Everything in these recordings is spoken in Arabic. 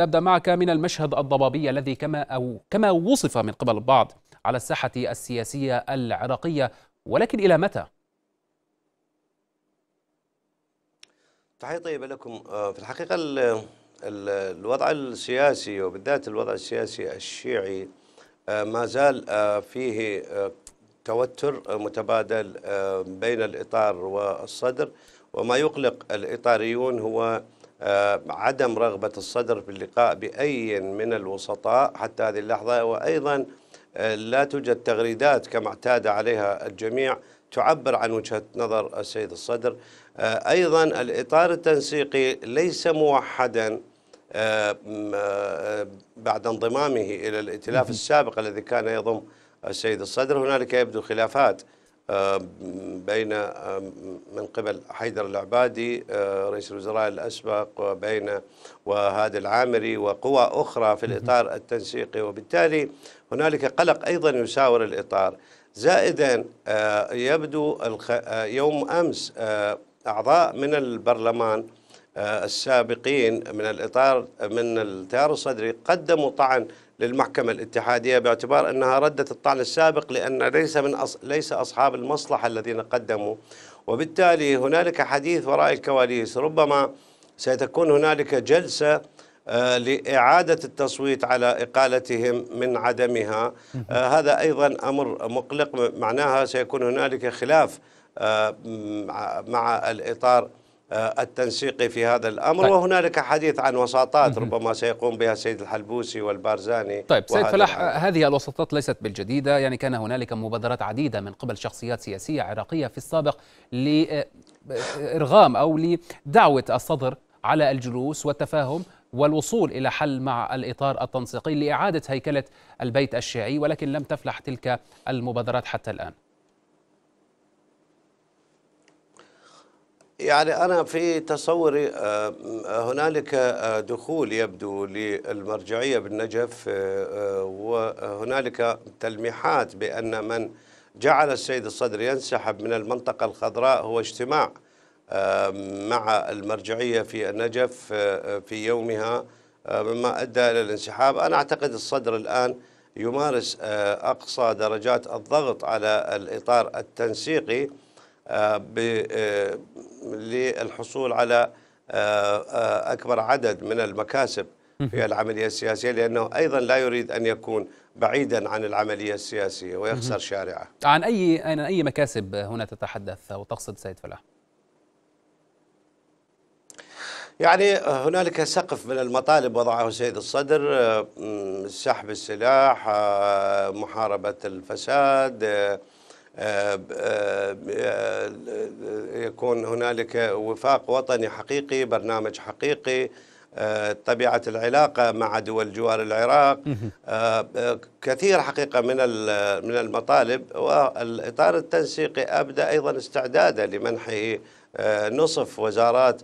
نبدأ معك من المشهد الضبابي الذي كما أو كما وصف من قبل البعض على الساحة السياسية العراقية ولكن إلى متى؟ تحية طيبة لكم آه، في الحقيقة الوضع السياسي وبالذات الوضع السياسي الشيعي آه، ما زال آه، فيه توتر متبادل بين الإطار والصدر وما يقلق الإطاريون هو آه، عدم رغبة الصدر في اللقاء بأي من الوسطاء حتى هذه اللحظة وأيضا آه، لا توجد تغريدات كما اعتاد عليها الجميع تعبر عن وجهة نظر السيد الصدر آه، أيضا الإطار التنسيقي ليس موحدا بعد انضمامه إلى الائتلاف السابق الذي كان يضم السيد الصدر هنالك يبدو خلافات آه، بين آه، من قبل حيدر العبادي آه، رئيس الوزراء الأسبق وبين وهادي العامري وقوى أخرى في الإطار التنسيقي وبالتالي هنالك قلق أيضا يساور الإطار زائدا يبدو يوم أمس أعضاء من البرلمان آه، السابقين من الإطار من التيار الصدري قدموا طعن للمحكمة الاتحادية باعتبار أنها ردت الطعن السابق لأن ليس من أص... ليس أصحاب المصلحة الذين قدموا وبالتالي هنالك حديث وراء الكواليس ربما سيتكون هنالك جلسة آه، لإعادة التصويت على إقالتهم من عدمها آه، هذا أيضا أمر مقلق معناها سيكون هنالك خلاف مع الإطار آه، التنسيق في هذا الامر طيب. وهنالك حديث عن وساطات ربما سيقوم بها السيد الحلبوسي والبارزاني طيب سيد فلاح هذه الوساطات ليست بالجديده يعني كان هنالك مبادرات عديده من قبل شخصيات سياسيه عراقيه في السابق لارغام آه، او لدعوه الصدر على الجلوس والتفاهم والوصول الى حل مع الاطار التنسيقي لاعاده هيكله البيت الشيعي ولكن لم تفلح تلك المبادرات حتى الان يعني أنا في تصوري آه، هنالك آه، دخول يبدو للمرجعية بالنجف آه، وهنالك تلميحات بأن من جعل السيد الصدر ينسحب من المنطقة الخضراء هو اجتماع مع المرجعية في النجف في يومها مما أدى إلى الانسحاب أنا أعتقد الصدر الآن يمارس أقصى درجات الضغط على الإطار التنسيقي آه، آه، للحصول على آه، أكبر عدد من المكاسب في العملية السياسية لأنه أيضا لا يريد أن يكون بعيدا عن العملية السياسية ويخسر شارعه عن أي, عن أي مكاسب هنا تتحدث وتقصد سيد فلاح؟ يعني هنالك سقف من المطالب وضعه سيد الصدر سحب السلاح محاربة الفساد يكون هنالك وفاق وطني حقيقي برنامج حقيقي آه، طبيعة العلاقة مع دول جوار العراق آه، آه، كثير حقيقة من من المطالب والإطار التنسيقي أبدأ أيضا استعداده لمنحه نصف وزارات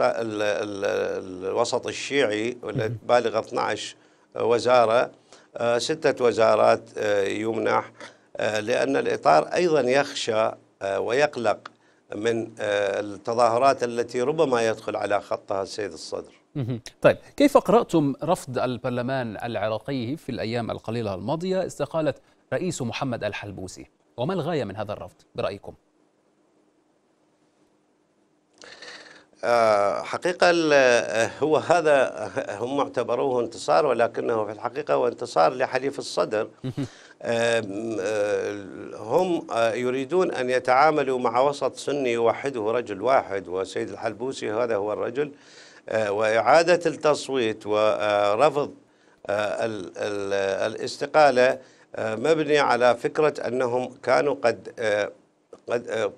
الوسط الشيعي بالغ 12 وزارة ستة وزارات يمنح لأن الإطار أيضا يخشى آه، ويقلق من آه، التظاهرات التي ربما يدخل على خطها السيد الصدر طيب كيف قرأتم رفض البرلمان العراقي في الأيام القليلة الماضية استقالة رئيس محمد الحلبوسي وما الغاية من هذا الرفض برأيكم؟ آه، حقيقة آه، هو هذا آه، هم اعتبروه انتصار ولكنه في الحقيقة هو انتصار لحليف الصدر هم يريدون أن يتعاملوا مع وسط سني يوحده رجل واحد والسيد الحلبوسي هذا هو الرجل وإعادة التصويت ورفض الاستقالة مبني على فكرة أنهم كانوا قد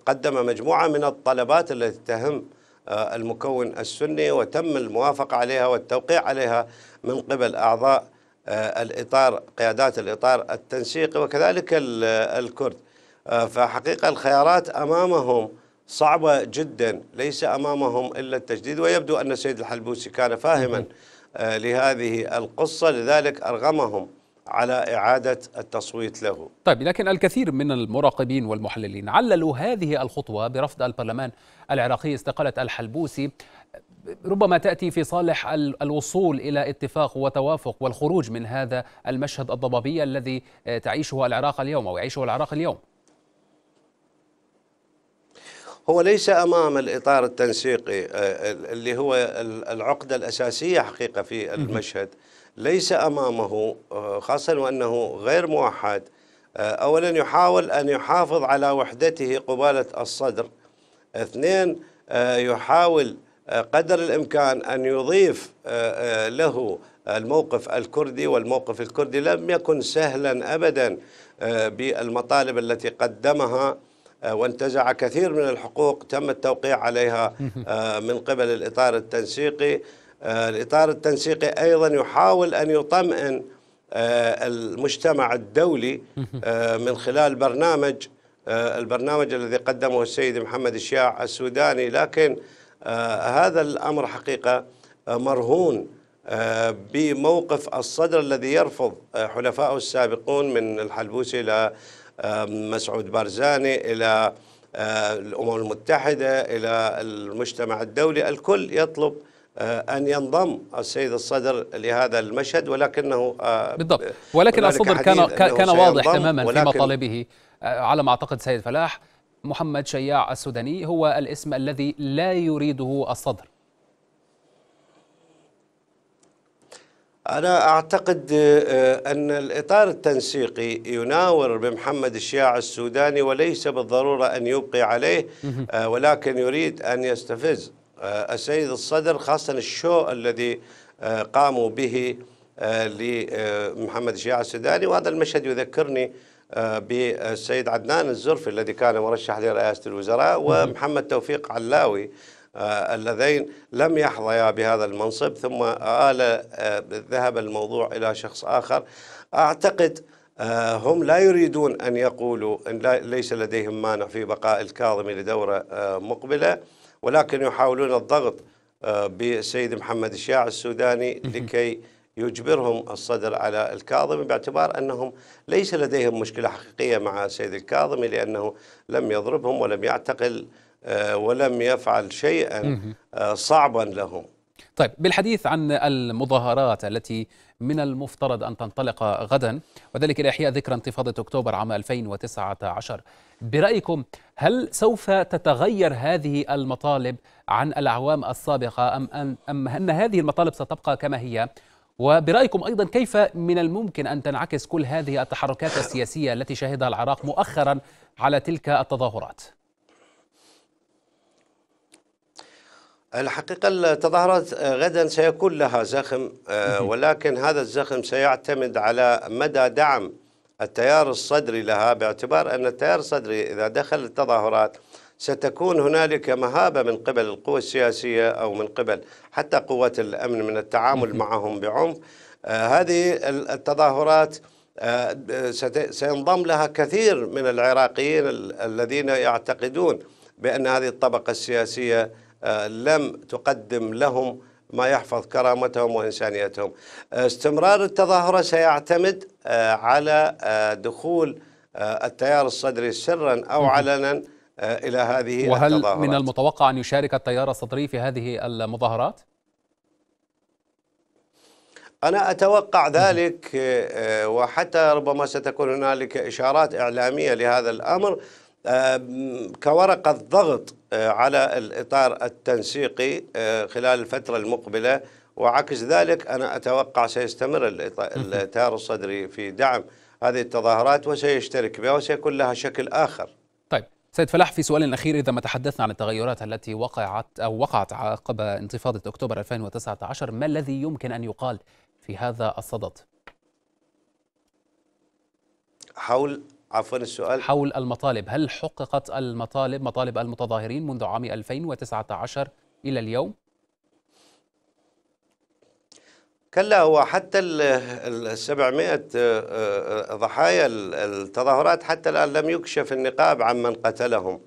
قدم مجموعة من الطلبات التي تهم آه، المكون السني وتم الموافقة عليها والتوقيع عليها من قبل أعضاء آه، الإطار قيادات الإطار التنسيقي وكذلك آه، الكرد فحقيقة الخيارات أمامهم صعبة جدا ليس أمامهم إلا التجديد ويبدو أن السيد الحلبوسي كان فاهما لهذه القصة لذلك أرغمهم على إعادة التصويت له طيب لكن الكثير من المراقبين والمحللين عللوا هذه الخطوة برفض البرلمان العراقي استقالة الحلبوسي ربما تأتي في صالح الوصول إلى اتفاق وتوافق والخروج من هذا المشهد الضبابي الذي تعيشه العراق اليوم أو يعيشه العراق اليوم هو ليس امام الاطار التنسيقي آه، اللي هو العقده الاساسيه حقيقه في المشهد ليس امامه آه، خاصه وانه غير موحد آه، اولا يحاول ان يحافظ على وحدته قباله الصدر اثنين آه، يحاول قدر الامكان ان يضيف له الموقف الكردي والموقف الكردي لم يكن سهلا ابدا بالمطالب التي قدمها وانتزع كثير من الحقوق تم التوقيع عليها من قبل الاطار التنسيقي آه، الإطار التنسيقي أيضا يحاول أن يطمئن آه، المجتمع الدولي آه، من خلال برنامج البرنامج الذي قدمه السيد محمد الشياع السوداني لكن هذا الأمر حقيقة مرهون بموقف الصدر الذي يرفض حلفائه السابقون من الحلبوسي إلى مسعود بارزاني إلى الأمم المتحدة إلى المجتمع الدولي الكل يطلب آه، أن ينضم السيد الصدر لهذا المشهد ولكنه آه، بالضبط ولكن الصدر كان كان واضح تماما في مطالبه آه، على ما أعتقد سيد فلاح محمد شياع السوداني هو الاسم الذي لا يريده الصدر أنا أعتقد أن الإطار التنسيقي يناور بمحمد الشياع السوداني وليس بالضرورة أن يبقي عليه ولكن يريد أن يستفز آه، السيد الصدر خاصة الشو الذي آه، قاموا به آه، لمحمد الشيعة السوداني وهذا المشهد يذكرني بالسيد عدنان الزرفي الذي كان مرشح لرئاسة الوزراء نعم. ومحمد توفيق علاوي اللذين لم يحظيا بهذا المنصب ثم آل ذهب الموضوع إلى شخص آخر أعتقد هم لا يريدون أن يقولوا إن ليس لديهم مانع في بقاء الكاظمي لدورة مقبلة ولكن يحاولون الضغط آه، بسيد محمد الشياع السوداني لكي يجبرهم الصدر على الكاظمي باعتبار انهم ليس لديهم مشكله حقيقيه مع السيد الكاظمي لانه لم يضربهم ولم يعتقل آه، ولم يفعل شيئا آه، صعبا لهم طيب بالحديث عن المظاهرات التي من المفترض أن تنطلق غدا وذلك لإحياء ذكرى انتفاضة أكتوبر عام 2019 برأيكم هل سوف تتغير هذه المطالب عن الأعوام السابقة أم أن, أم أن هذه المطالب ستبقى كما هي وبرأيكم أيضا كيف من الممكن أن تنعكس كل هذه التحركات السياسية التي شهدها العراق مؤخرا على تلك التظاهرات الحقيقة التظاهرات آه، غدا سيكون لها زخم آه، ولكن هذا الزخم سيعتمد على مدى دعم التيار الصدري لها باعتبار أن التيار الصدري إذا دخل التظاهرات ستكون هنالك مهابة من قبل القوى السياسية أو من قبل حتى قوات الأمن من التعامل معهم بعنف آه، هذه التظاهرات سينضم لها كثير من العراقيين الذين يعتقدون بأن هذه الطبقة السياسية آه، لم تقدم لهم ما يحفظ كرامتهم وإنسانيتهم آه، استمرار التظاهرة سيعتمد آه، على دخول التيار الصدري سرا أو علنا إلى هذه وهل التظاهرات وهل من المتوقع أن يشارك التيار الصدري في هذه المظاهرات؟ أنا أتوقع ذلك وحتى ربما ستكون هنالك إشارات إعلامية لهذا الأمر كورقة ضغط آه، على الإطار التنسيقي آه، خلال الفترة المقبلة وعكس ذلك أنا أتوقع سيستمر الإطار الصدري في دعم هذه التظاهرات وسيشترك بها وسيكون لها شكل آخر طيب سيد فلاح في سؤال أخير إذا ما تحدثنا عن التغيرات التي وقعت أو وقعت عقب انتفاضة أكتوبر 2019 ما الذي يمكن أن يقال في هذا الصدد؟ حول عفوا السؤال حول المطالب هل حققت المطالب مطالب المتظاهرين منذ عام 2019 إلى اليوم؟ كلا هو حتى ال 700 آه، آه، ضحايا التظاهرات حتى الآن لم يكشف النقاب عن من قتلهم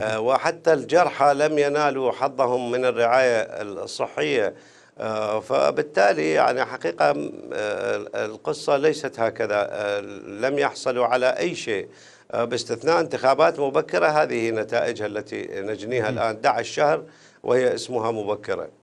آه، وحتى الجرحى لم ينالوا حظهم من الرعاية الصحية آه، فبالتالي يعني حقيقة آه، القصة ليست هكذا آه، لم يحصلوا على أي شيء باستثناء انتخابات مبكرة هذه نتائجها التي نجنيها الآن 11 شهر وهي اسمها مبكره